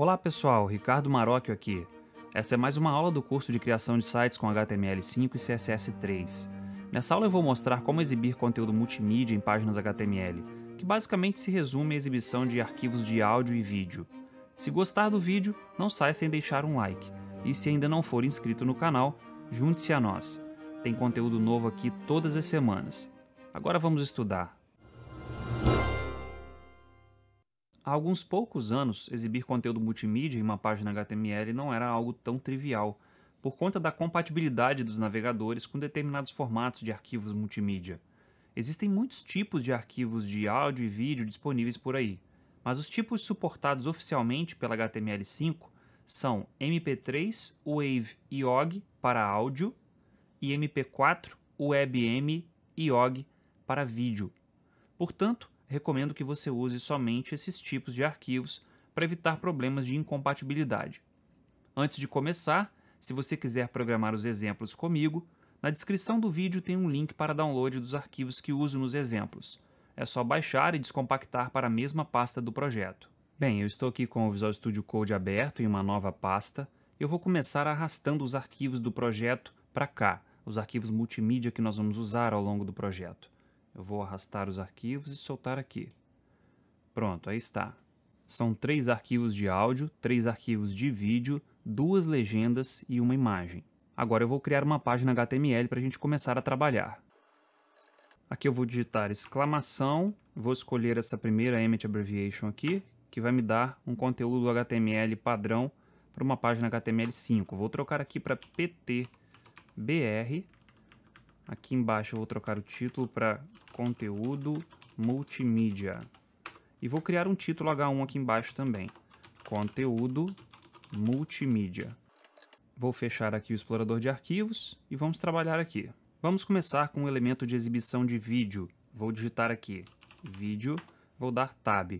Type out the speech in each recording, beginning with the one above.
Olá pessoal, Ricardo Marocchio aqui. Essa é mais uma aula do curso de criação de sites com HTML5 e CSS3. Nessa aula eu vou mostrar como exibir conteúdo multimídia em páginas HTML, que basicamente se resume à exibição de arquivos de áudio e vídeo. Se gostar do vídeo, não saia sem deixar um like. E se ainda não for inscrito no canal, junte-se a nós. Tem conteúdo novo aqui todas as semanas. Agora vamos estudar. Há alguns poucos anos, exibir conteúdo multimídia em uma página HTML não era algo tão trivial, por conta da compatibilidade dos navegadores com determinados formatos de arquivos multimídia. Existem muitos tipos de arquivos de áudio e vídeo disponíveis por aí, mas os tipos suportados oficialmente pela HTML5 são MP3, Wave e OGG para áudio e MP4, WebM e OGG para vídeo. Portanto, recomendo que você use somente esses tipos de arquivos para evitar problemas de incompatibilidade. Antes de começar, se você quiser programar os exemplos comigo, na descrição do vídeo tem um link para download dos arquivos que uso nos exemplos. É só baixar e descompactar para a mesma pasta do projeto. Bem, eu estou aqui com o Visual Studio Code aberto em uma nova pasta. Eu vou começar arrastando os arquivos do projeto para cá, os arquivos multimídia que nós vamos usar ao longo do projeto. Eu vou arrastar os arquivos e soltar aqui. Pronto, aí está. São três arquivos de áudio, três arquivos de vídeo, duas legendas e uma imagem. Agora eu vou criar uma página HTML para a gente começar a trabalhar. Aqui eu vou digitar exclamação, vou escolher essa primeira Emmet Abbreviation aqui, que vai me dar um conteúdo HTML padrão para uma página HTML5. Vou trocar aqui para PTBR, aqui embaixo eu vou trocar o título para conteúdo multimídia. E vou criar um título H1 aqui embaixo também, conteúdo multimídia. Vou fechar aqui o explorador de arquivos e vamos trabalhar aqui. Vamos começar com o um elemento de exibição de vídeo. Vou digitar aqui, vídeo, vou dar tab.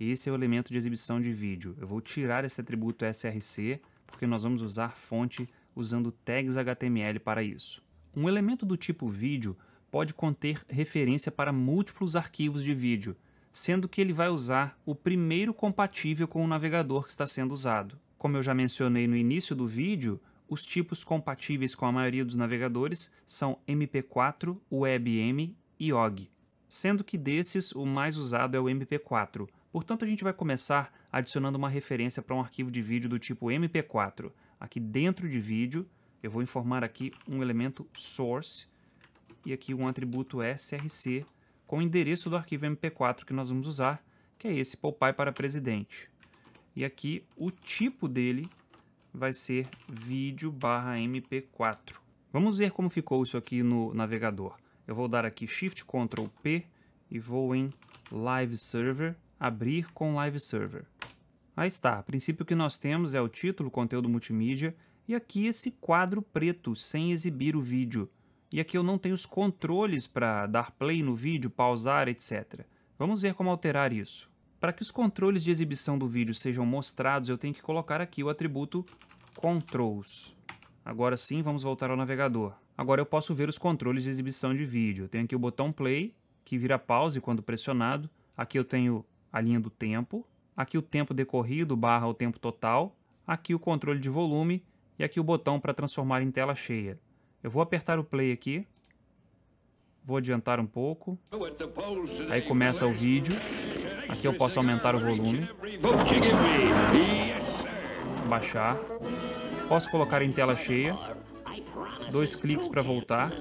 Esse é o elemento de exibição de vídeo. Eu vou tirar esse atributo src, porque nós vamos usar fonte usando tags HTML para isso. Um elemento do tipo vídeo pode conter referência para múltiplos arquivos de vídeo, sendo que ele vai usar o primeiro compatível com o navegador que está sendo usado. Como eu já mencionei no início do vídeo, os tipos compatíveis com a maioria dos navegadores são MP4, WebM e OGG, sendo que desses o mais usado é o MP4. Portanto, a gente vai começar adicionando uma referência para um arquivo de vídeo do tipo MP4. Aqui dentro de vídeo, eu vou informar aqui um elemento source e aqui um atributo src com o endereço do arquivo mp4 que nós vamos usar, que é esse Poupai para presidente. E aqui o tipo dele vai ser vídeo mp4. Vamos ver como ficou isso aqui no navegador. Eu vou dar aqui Shift Ctrl P e vou em Live Server, abrir com Live Server. Aí está, a princípio que nós temos é o título, conteúdo multimídia, e aqui esse quadro preto, sem exibir o vídeo e aqui eu não tenho os controles para dar play no vídeo, pausar, etc. Vamos ver como alterar isso. Para que os controles de exibição do vídeo sejam mostrados, eu tenho que colocar aqui o atributo Controls. Agora sim, vamos voltar ao navegador. Agora eu posso ver os controles de exibição de vídeo. Eu tenho aqui o botão Play, que vira pause quando pressionado. Aqui eu tenho a linha do tempo. Aqui o tempo decorrido, barra o tempo total. Aqui o controle de volume e aqui o botão para transformar em tela cheia. Eu vou apertar o play aqui. Vou adiantar um pouco. Aí começa o vídeo. Aqui eu posso aumentar o volume. Baixar. Posso colocar em tela cheia. Dois cliques para voltar.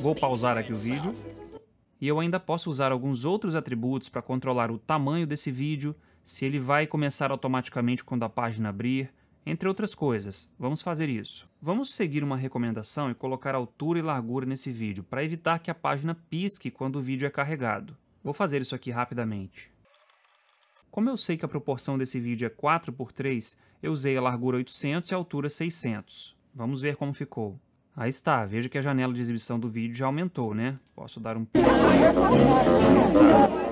Vou pausar aqui o vídeo. E eu ainda posso usar alguns outros atributos para controlar o tamanho desse vídeo, se ele vai começar automaticamente quando a página abrir, entre outras coisas. Vamos fazer isso. Vamos seguir uma recomendação e colocar altura e largura nesse vídeo, para evitar que a página pisque quando o vídeo é carregado. Vou fazer isso aqui rapidamente. Como eu sei que a proporção desse vídeo é 4 por 3, eu usei a largura 800 e a altura 600. Vamos ver como ficou. Aí está, veja que a janela de exibição do vídeo já aumentou, né? Posso dar um... Aí está.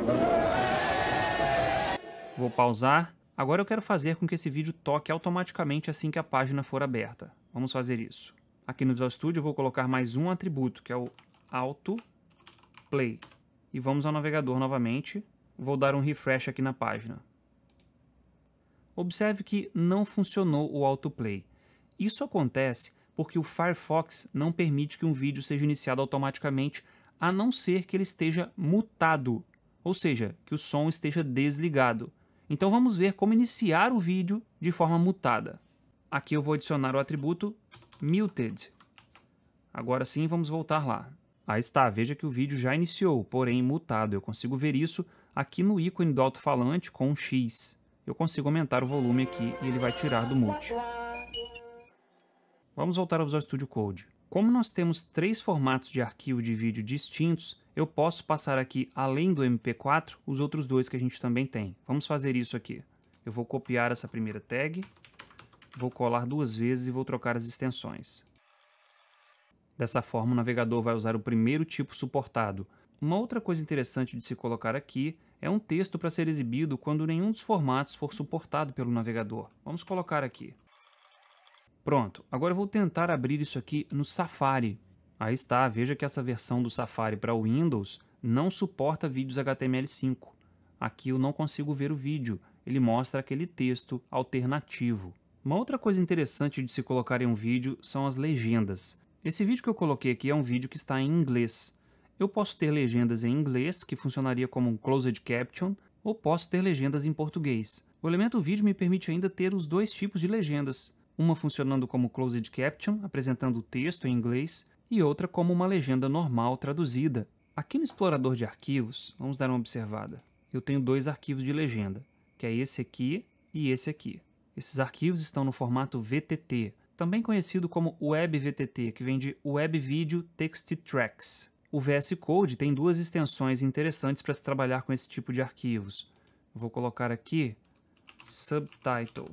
Vou pausar. Agora eu quero fazer com que esse vídeo toque automaticamente assim que a página for aberta. Vamos fazer isso. Aqui no Visual Studio eu vou colocar mais um atributo, que é o Auto Play. E vamos ao navegador novamente. Vou dar um refresh aqui na página. Observe que não funcionou o autoplay. Isso acontece porque o Firefox não permite que um vídeo seja iniciado automaticamente, a não ser que ele esteja mutado, ou seja, que o som esteja desligado. Então vamos ver como iniciar o vídeo de forma mutada. Aqui eu vou adicionar o atributo muted. Agora sim, vamos voltar lá. Aí está, veja que o vídeo já iniciou, porém mutado. Eu consigo ver isso aqui no ícone do alto-falante com um X. Eu consigo aumentar o volume aqui e ele vai tirar do mute. Vamos voltar ao Visual Studio Code. Como nós temos três formatos de arquivo de vídeo distintos, eu posso passar aqui, além do MP4, os outros dois que a gente também tem. Vamos fazer isso aqui. Eu vou copiar essa primeira tag, vou colar duas vezes e vou trocar as extensões. Dessa forma, o navegador vai usar o primeiro tipo suportado. Uma outra coisa interessante de se colocar aqui é um texto para ser exibido quando nenhum dos formatos for suportado pelo navegador. Vamos colocar aqui. Pronto, agora eu vou tentar abrir isso aqui no Safari. Aí está, veja que essa versão do Safari para Windows não suporta vídeos HTML5. Aqui eu não consigo ver o vídeo, ele mostra aquele texto alternativo. Uma outra coisa interessante de se colocar em um vídeo são as legendas. Esse vídeo que eu coloquei aqui é um vídeo que está em inglês. Eu posso ter legendas em inglês, que funcionaria como um closed caption, ou posso ter legendas em português. O elemento vídeo me permite ainda ter os dois tipos de legendas, uma funcionando como closed caption, apresentando o texto em inglês, e outra como uma legenda normal traduzida. Aqui no explorador de arquivos, vamos dar uma observada. Eu tenho dois arquivos de legenda, que é esse aqui e esse aqui. Esses arquivos estão no formato VTT, também conhecido como WebVTT, que vem de Web Video Text Tracks. O VS Code tem duas extensões interessantes para se trabalhar com esse tipo de arquivos. Vou colocar aqui Subtitle.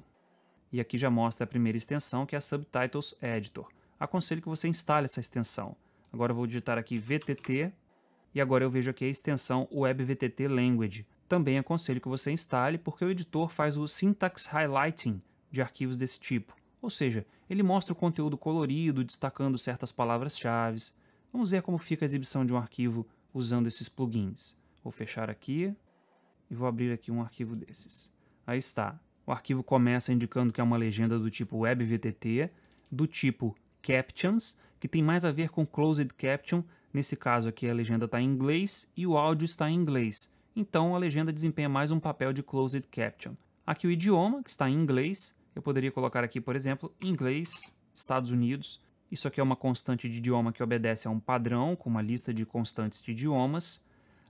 E aqui já mostra a primeira extensão, que é a Subtitles Editor aconselho que você instale essa extensão. Agora eu vou digitar aqui VTT e agora eu vejo aqui a extensão WebVTT Language. Também aconselho que você instale porque o editor faz o syntax highlighting de arquivos desse tipo. Ou seja, ele mostra o conteúdo colorido, destacando certas palavras-chave. Vamos ver como fica a exibição de um arquivo usando esses plugins. Vou fechar aqui e vou abrir aqui um arquivo desses. Aí está. O arquivo começa indicando que é uma legenda do tipo WebVTT, do tipo captions, que tem mais a ver com closed caption. Nesse caso aqui a legenda está em inglês e o áudio está em inglês. Então a legenda desempenha mais um papel de closed caption. Aqui o idioma, que está em inglês. Eu poderia colocar aqui, por exemplo, inglês, Estados Unidos. Isso aqui é uma constante de idioma que obedece a um padrão, com uma lista de constantes de idiomas.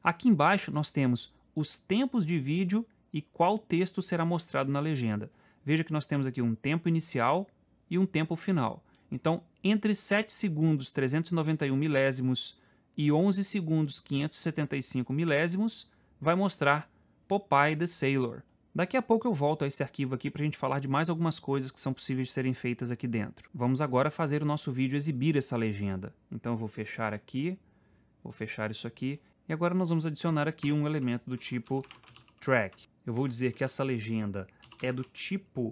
Aqui embaixo nós temos os tempos de vídeo e qual texto será mostrado na legenda. Veja que nós temos aqui um tempo inicial e um tempo final. Então, entre 7 segundos 391 milésimos e 11 segundos 575 milésimos, vai mostrar Popeye the Sailor. Daqui a pouco eu volto a esse arquivo aqui para a gente falar de mais algumas coisas que são possíveis de serem feitas aqui dentro. Vamos agora fazer o nosso vídeo exibir essa legenda. Então eu vou fechar aqui, vou fechar isso aqui, e agora nós vamos adicionar aqui um elemento do tipo track. Eu vou dizer que essa legenda é do tipo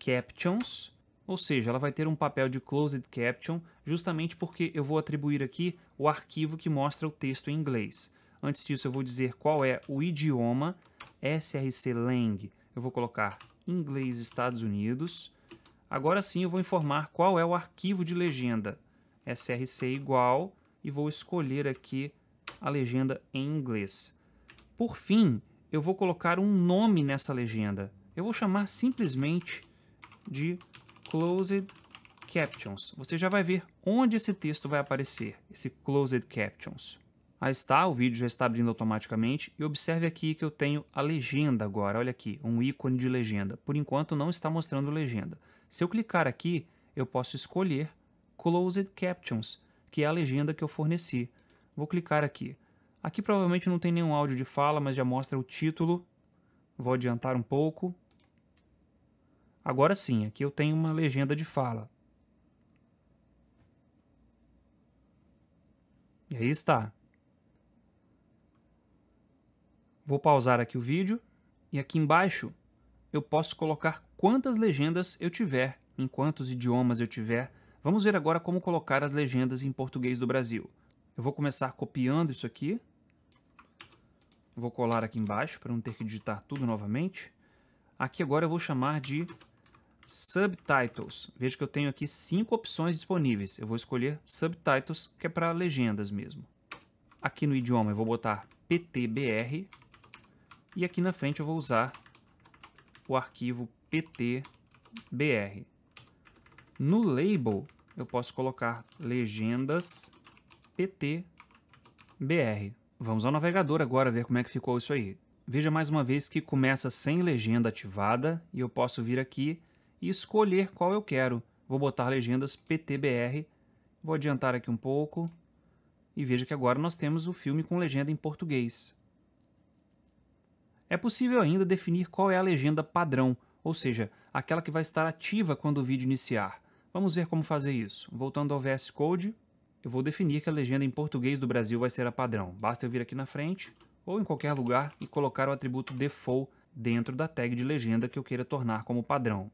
captions, ou seja, ela vai ter um papel de Closed Caption, justamente porque eu vou atribuir aqui o arquivo que mostra o texto em inglês. Antes disso, eu vou dizer qual é o idioma src lang. Eu vou colocar inglês Estados Unidos. Agora sim, eu vou informar qual é o arquivo de legenda. src igual e vou escolher aqui a legenda em inglês. Por fim, eu vou colocar um nome nessa legenda. Eu vou chamar simplesmente de Closed Captions. Você já vai ver onde esse texto vai aparecer, esse Closed Captions. Aí está, o vídeo já está abrindo automaticamente e observe aqui que eu tenho a legenda agora, olha aqui, um ícone de legenda. Por enquanto não está mostrando legenda. Se eu clicar aqui, eu posso escolher Closed Captions, que é a legenda que eu forneci. Vou clicar aqui. Aqui provavelmente não tem nenhum áudio de fala, mas já mostra o título. Vou adiantar um pouco. Agora sim, aqui eu tenho uma legenda de fala. E aí está. Vou pausar aqui o vídeo e aqui embaixo eu posso colocar quantas legendas eu tiver, em quantos idiomas eu tiver. Vamos ver agora como colocar as legendas em português do Brasil. Eu vou começar copiando isso aqui. Vou colar aqui embaixo para não ter que digitar tudo novamente. Aqui agora eu vou chamar de Subtitles. Veja que eu tenho aqui cinco opções disponíveis. Eu vou escolher Subtitles, que é para legendas mesmo. Aqui no idioma eu vou botar PTBR e aqui na frente eu vou usar o arquivo PTBR. No label eu posso colocar legendas PTBR. Vamos ao navegador agora ver como é que ficou isso aí. Veja mais uma vez que começa sem legenda ativada e eu posso vir aqui e escolher qual eu quero. Vou botar legendas PTBR, vou adiantar aqui um pouco e veja que agora nós temos o filme com legenda em português. É possível ainda definir qual é a legenda padrão, ou seja, aquela que vai estar ativa quando o vídeo iniciar. Vamos ver como fazer isso. Voltando ao VS Code, eu vou definir que a legenda em português do Brasil vai ser a padrão. Basta eu vir aqui na frente ou em qualquer lugar e colocar o atributo default dentro da tag de legenda que eu queira tornar como padrão.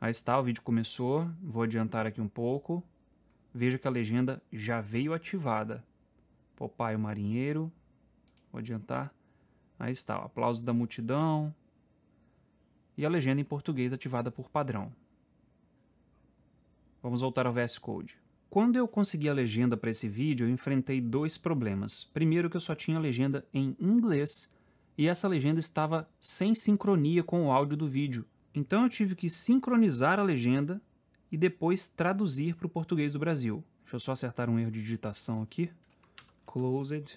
Aí está, o vídeo começou, vou adiantar aqui um pouco. Veja que a legenda já veio ativada. Popai o marinheiro, vou adiantar. Aí está, o aplauso da multidão. E a legenda em português ativada por padrão. Vamos voltar ao VS Code. Quando eu consegui a legenda para esse vídeo, eu enfrentei dois problemas. Primeiro que eu só tinha a legenda em inglês e essa legenda estava sem sincronia com o áudio do vídeo. Então eu tive que sincronizar a legenda e depois traduzir para o português do Brasil. Deixa eu só acertar um erro de digitação aqui. Closed.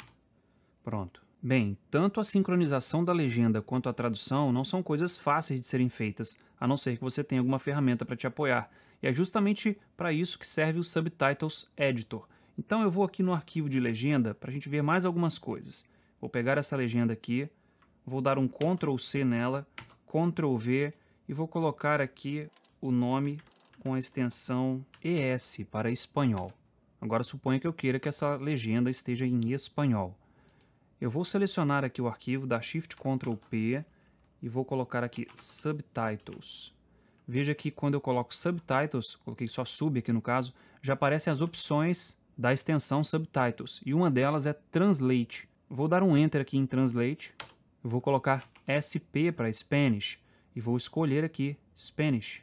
Pronto. Bem, tanto a sincronização da legenda quanto a tradução não são coisas fáceis de serem feitas, a não ser que você tenha alguma ferramenta para te apoiar. E é justamente para isso que serve o Subtitles Editor. Então eu vou aqui no arquivo de legenda para a gente ver mais algumas coisas. Vou pegar essa legenda aqui, vou dar um Ctrl C nela, Ctrl V, e vou colocar aqui o nome com a extensão ES para espanhol. Agora suponha que eu queira que essa legenda esteja em espanhol. Eu vou selecionar aqui o arquivo, dar Shift Ctrl P e vou colocar aqui Subtitles. Veja que quando eu coloco Subtitles, coloquei só Sub aqui no caso, já aparecem as opções da extensão Subtitles e uma delas é Translate. Vou dar um Enter aqui em Translate, vou colocar SP para Spanish e vou escolher aqui Spanish.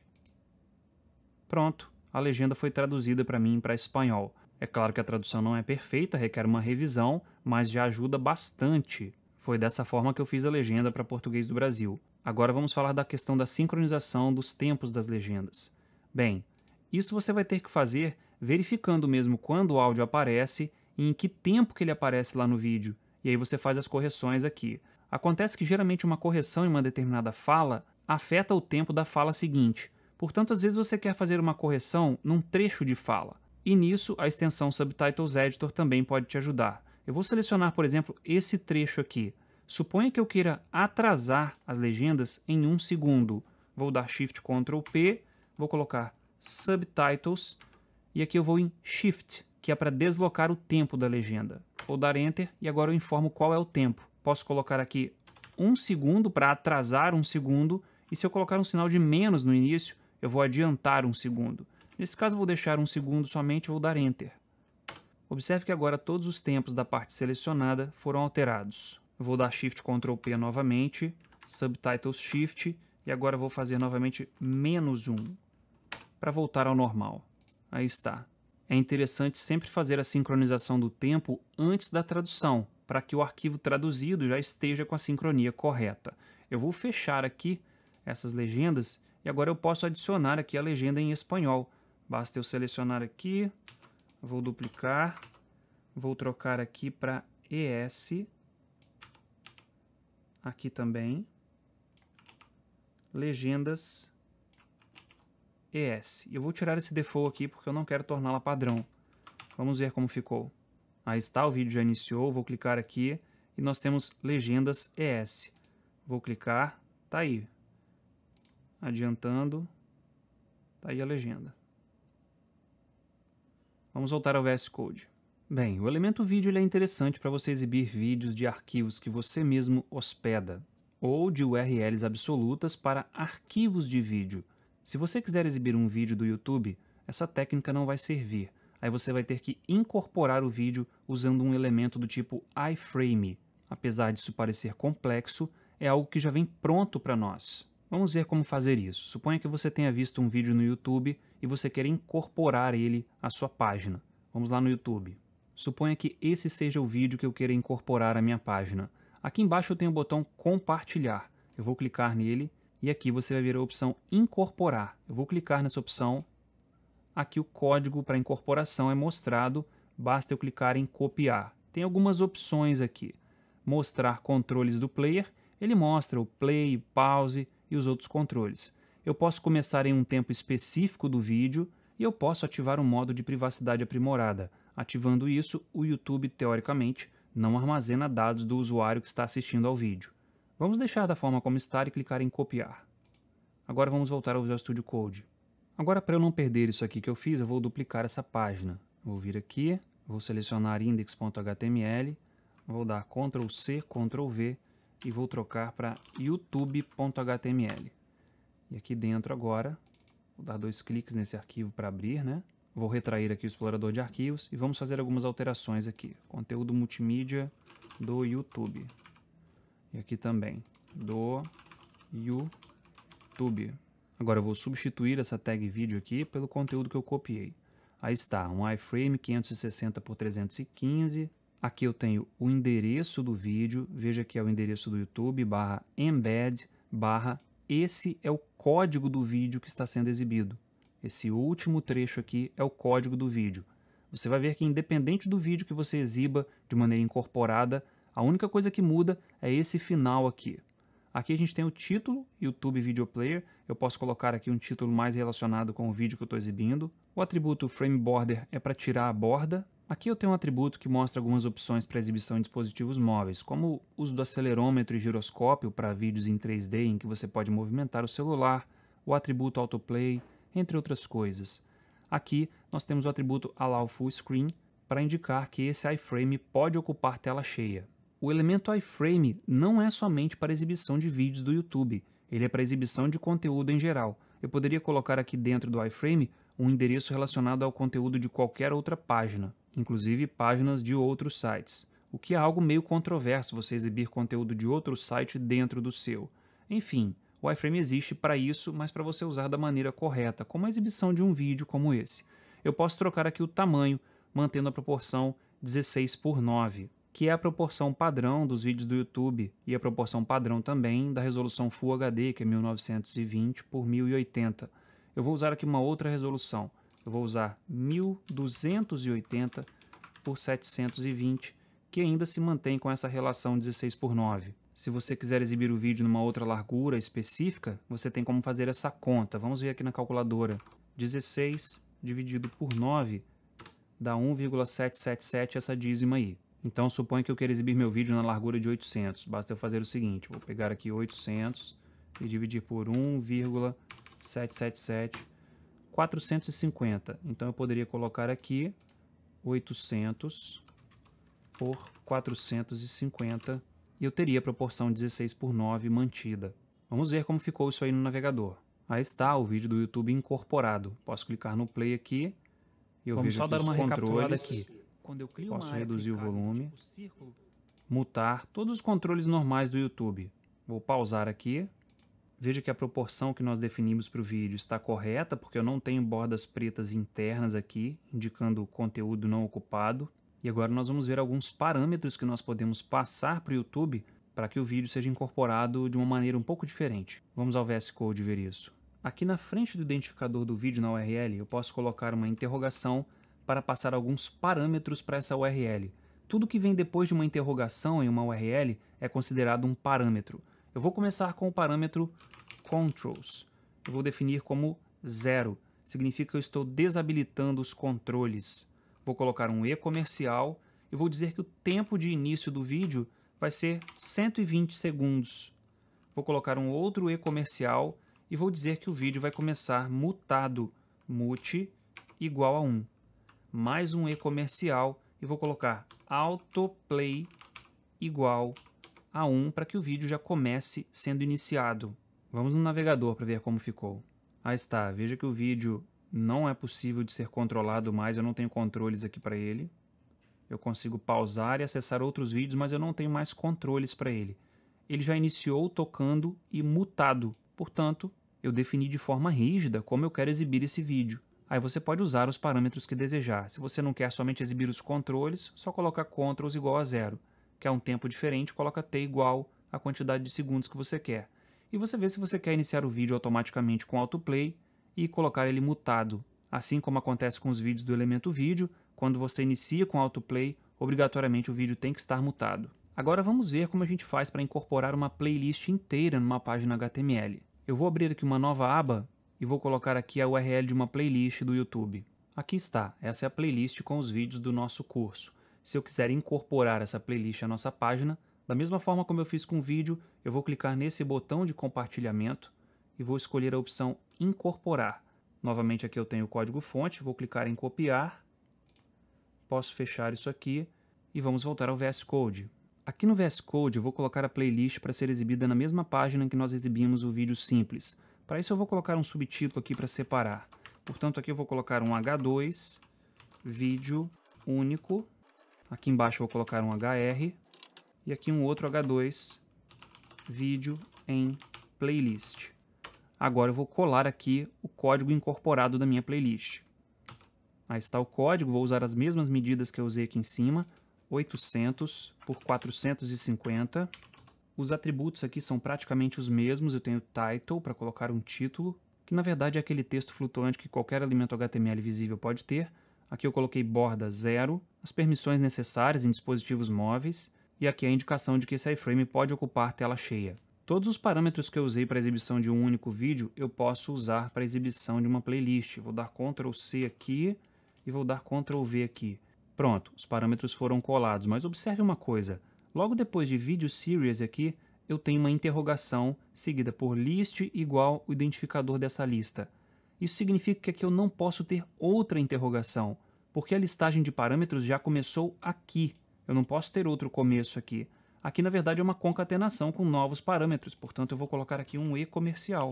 Pronto, a legenda foi traduzida para mim para espanhol. É claro que a tradução não é perfeita, requer uma revisão, mas já ajuda bastante. Foi dessa forma que eu fiz a legenda para português do Brasil. Agora vamos falar da questão da sincronização dos tempos das legendas. Bem, isso você vai ter que fazer verificando mesmo quando o áudio aparece e em que tempo que ele aparece lá no vídeo. E aí você faz as correções aqui. Acontece que geralmente uma correção em uma determinada fala afeta o tempo da fala seguinte. Portanto, às vezes você quer fazer uma correção num trecho de fala. E nisso, a extensão Subtitles Editor também pode te ajudar. Eu vou selecionar, por exemplo, esse trecho aqui. Suponha que eu queira atrasar as legendas em um segundo. Vou dar Shift Ctrl P, vou colocar Subtitles e aqui eu vou em Shift, que é para deslocar o tempo da legenda. Vou dar Enter e agora eu informo qual é o tempo. Posso colocar aqui um segundo para atrasar um segundo e se eu colocar um sinal de menos no início, eu vou adiantar um segundo. Nesse caso, vou deixar um segundo somente e vou dar Enter. Observe que agora todos os tempos da parte selecionada foram alterados. Eu vou dar Shift Ctrl P novamente, Subtitles Shift, e agora vou fazer novamente menos 1 para voltar ao normal. Aí está. É interessante sempre fazer a sincronização do tempo antes da tradução, para que o arquivo traduzido já esteja com a sincronia correta. Eu vou fechar aqui essas legendas e agora eu posso adicionar aqui a legenda em espanhol. Basta eu selecionar aqui, vou duplicar, vou trocar aqui para ES, aqui também, legendas ES. Eu vou tirar esse default aqui porque eu não quero torná-la padrão. Vamos ver como ficou. Aí está, o vídeo já iniciou, vou clicar aqui e nós temos legendas ES. Vou clicar, tá aí, adiantando, tá aí a legenda. Vamos voltar ao VS Code. Bem, o elemento vídeo é interessante para você exibir vídeos de arquivos que você mesmo hospeda, ou de URLs absolutas para arquivos de vídeo. Se você quiser exibir um vídeo do YouTube, essa técnica não vai servir. Aí você vai ter que incorporar o vídeo usando um elemento do tipo iframe. Apesar disso parecer complexo, é algo que já vem pronto para nós. Vamos ver como fazer isso. Suponha que você tenha visto um vídeo no YouTube e você quer incorporar ele à sua página. Vamos lá no YouTube. Suponha que esse seja o vídeo que eu queira incorporar à minha página. Aqui embaixo eu tenho o botão compartilhar. Eu vou clicar nele e aqui você vai ver a opção incorporar. Eu vou clicar nessa opção. Aqui o código para incorporação é mostrado, basta eu clicar em copiar. Tem algumas opções aqui. Mostrar controles do player, ele mostra o play, pause, e os outros controles. Eu posso começar em um tempo específico do vídeo e eu posso ativar o um modo de privacidade aprimorada. Ativando isso, o YouTube, teoricamente, não armazena dados do usuário que está assistindo ao vídeo. Vamos deixar da forma como está e clicar em copiar. Agora vamos voltar ao Visual Studio Code. Agora para eu não perder isso aqui que eu fiz, eu vou duplicar essa página. Vou vir aqui, vou selecionar index.html, vou dar Ctrl+C, Ctrl+V e vou trocar para youtube.html. E aqui dentro agora, vou dar dois cliques nesse arquivo para abrir, né? Vou retrair aqui o explorador de arquivos e vamos fazer algumas alterações aqui. Conteúdo multimídia do YouTube. E aqui também, do YouTube. Agora eu vou substituir essa tag vídeo aqui pelo conteúdo que eu copiei. Aí está, um iframe 560 por 315, Aqui eu tenho o endereço do vídeo, veja que é o endereço do YouTube, barra embed, barra, esse é o código do vídeo que está sendo exibido. Esse último trecho aqui é o código do vídeo. Você vai ver que independente do vídeo que você exiba de maneira incorporada, a única coisa que muda é esse final aqui. Aqui a gente tem o título, YouTube Video Player, eu posso colocar aqui um título mais relacionado com o vídeo que eu estou exibindo. O atributo Frame Border é para tirar a borda, Aqui eu tenho um atributo que mostra algumas opções para exibição em dispositivos móveis, como uso do acelerômetro e giroscópio para vídeos em 3D em que você pode movimentar o celular, o atributo autoplay, entre outras coisas. Aqui nós temos o atributo allow full screen para indicar que esse iframe pode ocupar tela cheia. O elemento iframe não é somente para exibição de vídeos do YouTube, ele é para exibição de conteúdo em geral. Eu poderia colocar aqui dentro do iframe um endereço relacionado ao conteúdo de qualquer outra página, inclusive páginas de outros sites, o que é algo meio controverso você exibir conteúdo de outro site dentro do seu. Enfim, o iframe existe para isso, mas para você usar da maneira correta, como a exibição de um vídeo como esse. Eu posso trocar aqui o tamanho, mantendo a proporção 16 por 9, que é a proporção padrão dos vídeos do YouTube e a proporção padrão também da resolução Full HD, que é 1920 por 1080. Eu vou usar aqui uma outra resolução, eu vou usar 1280 por 720, que ainda se mantém com essa relação 16 por 9. Se você quiser exibir o vídeo numa outra largura específica, você tem como fazer essa conta. Vamos ver aqui na calculadora. 16 dividido por 9 dá 1,777 essa dízima aí. Então suponha que eu quero exibir meu vídeo na largura de 800. Basta eu fazer o seguinte, vou pegar aqui 800 e dividir por 1,777 450. Então eu poderia colocar aqui 800 por 450 e eu teria a proporção 16 por 9 mantida. Vamos ver como ficou isso aí no navegador. Aí está o vídeo do YouTube incorporado. Posso clicar no play aqui e eu Vamos vejo só dar uma recapitulada aqui. Quando eu clico Posso reduzir o volume, tipo, mutar todos os controles normais do YouTube. Vou pausar aqui, Veja que a proporção que nós definimos para o vídeo está correta, porque eu não tenho bordas pretas internas aqui, indicando conteúdo não ocupado. E agora nós vamos ver alguns parâmetros que nós podemos passar para o YouTube para que o vídeo seja incorporado de uma maneira um pouco diferente. Vamos ao VS Code ver isso. Aqui na frente do identificador do vídeo na URL, eu posso colocar uma interrogação para passar alguns parâmetros para essa URL. Tudo que vem depois de uma interrogação em uma URL é considerado um parâmetro. Eu vou começar com o parâmetro controls. Eu vou definir como zero. Significa que eu estou desabilitando os controles. Vou colocar um E comercial e vou dizer que o tempo de início do vídeo vai ser 120 segundos. Vou colocar um outro E comercial e vou dizer que o vídeo vai começar mutado, mute igual a 1. Mais um E comercial e vou colocar autoplay igual a 1 para que o vídeo já comece sendo iniciado. Vamos no navegador para ver como ficou. Ah está, veja que o vídeo não é possível de ser controlado mais, eu não tenho controles aqui para ele. Eu consigo pausar e acessar outros vídeos, mas eu não tenho mais controles para ele. Ele já iniciou tocando e mutado, portanto, eu defini de forma rígida como eu quero exibir esse vídeo. Aí você pode usar os parâmetros que desejar. Se você não quer somente exibir os controles, só coloca controls igual a zero. Quer um tempo diferente, coloca t igual à quantidade de segundos que você quer e você vê se você quer iniciar o vídeo automaticamente com autoplay e colocar ele mutado, assim como acontece com os vídeos do elemento vídeo, quando você inicia com autoplay, obrigatoriamente o vídeo tem que estar mutado. Agora vamos ver como a gente faz para incorporar uma playlist inteira numa página HTML. Eu vou abrir aqui uma nova aba e vou colocar aqui a URL de uma playlist do YouTube. Aqui está, essa é a playlist com os vídeos do nosso curso. Se eu quiser incorporar essa playlist à nossa página, da mesma forma como eu fiz com o vídeo, eu vou clicar nesse botão de compartilhamento e vou escolher a opção incorporar. Novamente aqui eu tenho o código fonte, vou clicar em copiar, posso fechar isso aqui e vamos voltar ao VS Code. Aqui no VS Code eu vou colocar a playlist para ser exibida na mesma página em que nós exibimos o vídeo simples. Para isso eu vou colocar um subtítulo aqui para separar. Portanto aqui eu vou colocar um H2, vídeo único, aqui embaixo eu vou colocar um HR, e aqui um outro H2, vídeo em playlist. Agora eu vou colar aqui o código incorporado da minha playlist. Aí está o código, vou usar as mesmas medidas que eu usei aqui em cima, 800 por 450. Os atributos aqui são praticamente os mesmos, eu tenho title para colocar um título, que na verdade é aquele texto flutuante que qualquer elemento HTML visível pode ter. Aqui eu coloquei borda zero, as permissões necessárias em dispositivos móveis, e aqui é a indicação de que esse iframe pode ocupar tela cheia. Todos os parâmetros que eu usei para exibição de um único vídeo, eu posso usar para exibição de uma playlist. Vou dar Ctrl C aqui e vou dar Ctrl V aqui. Pronto, os parâmetros foram colados, mas observe uma coisa. Logo depois de Video Series aqui, eu tenho uma interrogação seguida por list igual o identificador dessa lista. Isso significa que aqui eu não posso ter outra interrogação, porque a listagem de parâmetros já começou aqui. Eu não posso ter outro começo aqui. Aqui, na verdade, é uma concatenação com novos parâmetros, portanto, eu vou colocar aqui um E comercial.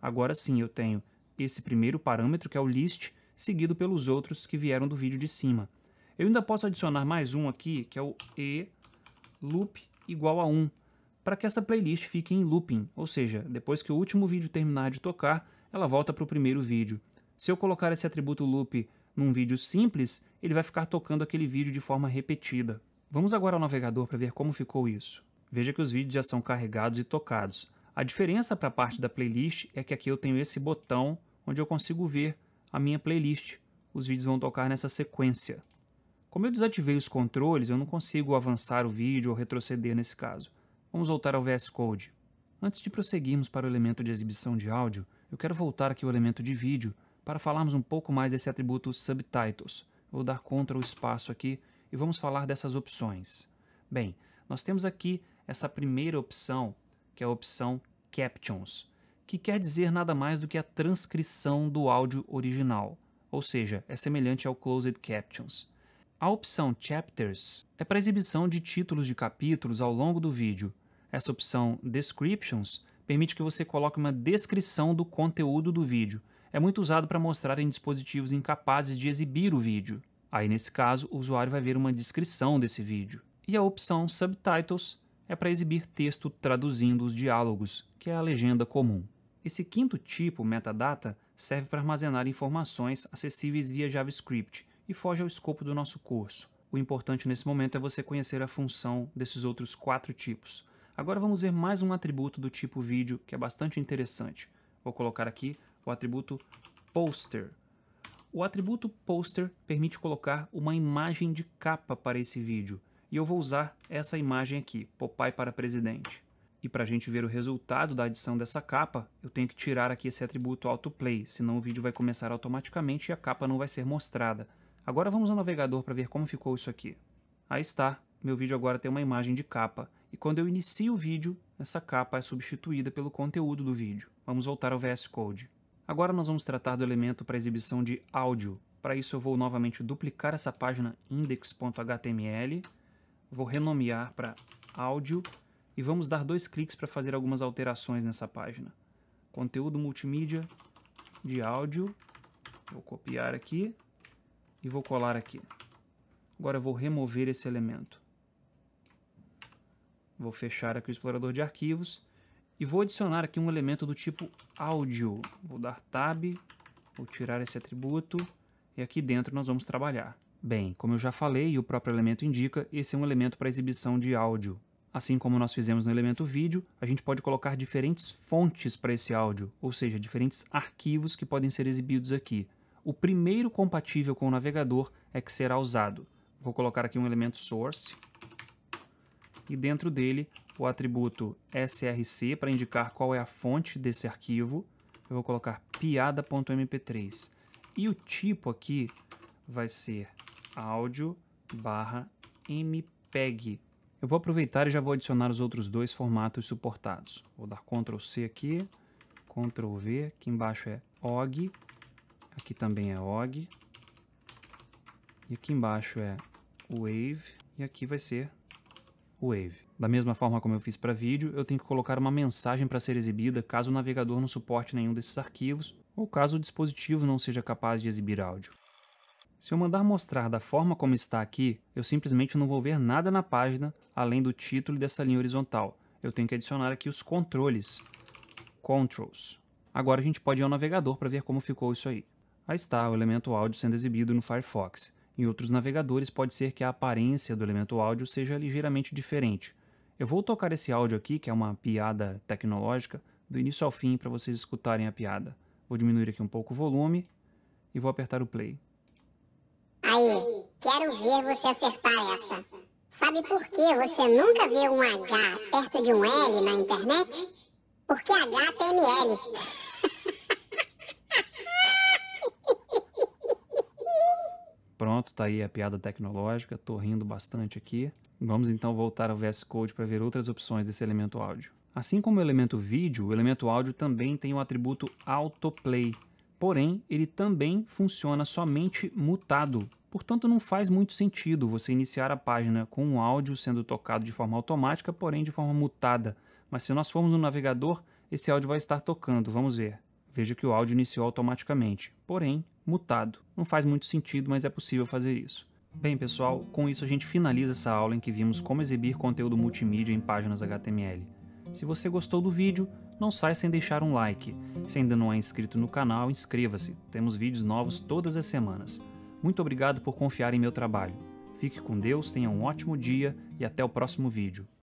Agora sim, eu tenho esse primeiro parâmetro, que é o list, seguido pelos outros que vieram do vídeo de cima. Eu ainda posso adicionar mais um aqui, que é o E loop igual a 1, para que essa playlist fique em looping, ou seja, depois que o último vídeo terminar de tocar, ela volta para o primeiro vídeo. Se eu colocar esse atributo loop num vídeo simples, ele vai ficar tocando aquele vídeo de forma repetida. Vamos agora ao navegador para ver como ficou isso. Veja que os vídeos já são carregados e tocados. A diferença para a parte da playlist é que aqui eu tenho esse botão onde eu consigo ver a minha playlist. Os vídeos vão tocar nessa sequência. Como eu desativei os controles, eu não consigo avançar o vídeo ou retroceder nesse caso. Vamos voltar ao VS Code. Antes de prosseguirmos para o elemento de exibição de áudio, eu quero voltar aqui ao elemento de vídeo para falarmos um pouco mais desse atributo Subtitles, vou dar Ctrl espaço aqui e vamos falar dessas opções. Bem, nós temos aqui essa primeira opção, que é a opção Captions, que quer dizer nada mais do que a transcrição do áudio original, ou seja, é semelhante ao Closed Captions. A opção Chapters é para exibição de títulos de capítulos ao longo do vídeo. Essa opção Descriptions permite que você coloque uma descrição do conteúdo do vídeo, é muito usado para mostrar em dispositivos incapazes de exibir o vídeo. Aí, nesse caso, o usuário vai ver uma descrição desse vídeo. E a opção Subtitles é para exibir texto traduzindo os diálogos, que é a legenda comum. Esse quinto tipo, metadata, serve para armazenar informações acessíveis via JavaScript e foge ao escopo do nosso curso. O importante nesse momento é você conhecer a função desses outros quatro tipos. Agora vamos ver mais um atributo do tipo vídeo que é bastante interessante. Vou colocar aqui o atributo poster. O atributo poster permite colocar uma imagem de capa para esse vídeo, e eu vou usar essa imagem aqui, Popeye para presidente. E para a gente ver o resultado da adição dessa capa, eu tenho que tirar aqui esse atributo autoplay, senão o vídeo vai começar automaticamente e a capa não vai ser mostrada. Agora vamos ao navegador para ver como ficou isso aqui. Aí está, meu vídeo agora tem uma imagem de capa, e quando eu inicio o vídeo, essa capa é substituída pelo conteúdo do vídeo. Vamos voltar ao VS Code. Agora nós vamos tratar do elemento para exibição de áudio. Para isso eu vou novamente duplicar essa página index.html, vou renomear para áudio e vamos dar dois cliques para fazer algumas alterações nessa página. Conteúdo multimídia de áudio, vou copiar aqui e vou colar aqui. Agora eu vou remover esse elemento. Vou fechar aqui o explorador de arquivos e vou adicionar aqui um elemento do tipo áudio. Vou dar tab, vou tirar esse atributo e aqui dentro nós vamos trabalhar. Bem, como eu já falei e o próprio elemento indica, esse é um elemento para exibição de áudio. Assim como nós fizemos no elemento vídeo, a gente pode colocar diferentes fontes para esse áudio, ou seja, diferentes arquivos que podem ser exibidos aqui. O primeiro compatível com o navegador é que será usado. Vou colocar aqui um elemento source e dentro dele o atributo src para indicar qual é a fonte desse arquivo. Eu vou colocar piada.mp3. E o tipo aqui vai ser áudio barra mpeg. Eu vou aproveitar e já vou adicionar os outros dois formatos suportados. Vou dar Ctrl C aqui, Ctrl V, aqui embaixo é OG, aqui também é OG, e aqui embaixo é Wave, e aqui vai ser Wave. Da mesma forma como eu fiz para vídeo, eu tenho que colocar uma mensagem para ser exibida caso o navegador não suporte nenhum desses arquivos ou caso o dispositivo não seja capaz de exibir áudio. Se eu mandar mostrar da forma como está aqui, eu simplesmente não vou ver nada na página além do título e dessa linha horizontal. Eu tenho que adicionar aqui os controles, controls. Agora a gente pode ir ao navegador para ver como ficou isso aí. Aí está o elemento áudio sendo exibido no Firefox. Em outros navegadores, pode ser que a aparência do elemento áudio seja ligeiramente diferente. Eu vou tocar esse áudio aqui, que é uma piada tecnológica, do início ao fim para vocês escutarem a piada. Vou diminuir aqui um pouco o volume e vou apertar o play. Aí, quero ver você acertar essa. Sabe por que você nunca vê um H perto de um L na internet? Porque H tem ML. Pronto, tá aí a piada tecnológica, tô rindo bastante aqui. Vamos então voltar ao VS Code para ver outras opções desse elemento áudio. Assim como o elemento vídeo, o elemento áudio também tem o atributo autoplay, porém ele também funciona somente mutado. Portanto, não faz muito sentido você iniciar a página com um áudio sendo tocado de forma automática, porém de forma mutada. Mas se nós formos no navegador, esse áudio vai estar tocando, vamos ver. Veja que o áudio iniciou automaticamente, porém mutado. Não faz muito sentido, mas é possível fazer isso. Bem, pessoal, com isso a gente finaliza essa aula em que vimos como exibir conteúdo multimídia em páginas HTML. Se você gostou do vídeo, não sai sem deixar um like. Se ainda não é inscrito no canal, inscreva-se. Temos vídeos novos todas as semanas. Muito obrigado por confiar em meu trabalho. Fique com Deus, tenha um ótimo dia e até o próximo vídeo.